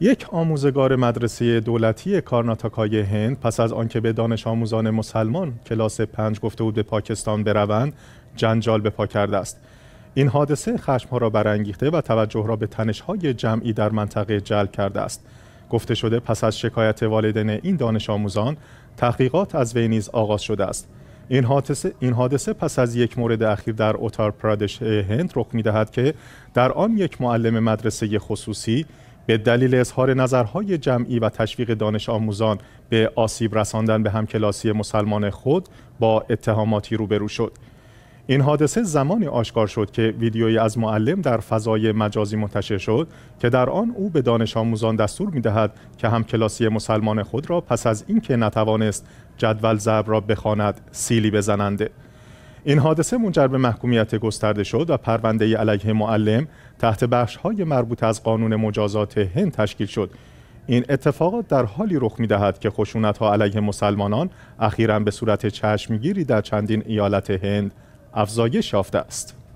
یک آموزگار مدرسه دولتی کارناتاکای هند پس از آنکه به دانش آموزان مسلمان کلاس پنج گفته بود به پاکستان بروند جنجال به پا کرده است این حادثه خشمها را برانگیخته و توجه را به های جمعی در منطقه جلب کرده است گفته شده پس از شکایت والدین این دانش آموزان تحقیقات از وینیز آغاز شده است این حادثه, این حادثه پس از یک مورد اخیر در اوتار پرادش هند رخ میدهد که در آن یک معلم مدرسه خصوصی به دلیل اظهار نظرهای جمعی و تشویق دانش آموزان به آسیب رساندن به همکلاسی مسلمان خود با اتهاماتی روبرو شد. این حادثه زمانی آشکار شد که ویدیویی از معلم در فضای مجازی منتشر شد که در آن او به دانش آموزان دستور میدهد که همکلاسی مسلمان خود را پس از اینکه نتوانست جدول ضرب را بخواند سیلی بزننده. این حادثه منجر به محکومیت گسترده شد و پرونده علیه معلم تحت های مربوط از قانون مجازات هند تشکیل شد. این اتفاقات در حالی رخ دهد که خشونت‌ها علیه مسلمانان اخیراً به صورت چشمگیری در چندین ایالت هند افزایش یافته است.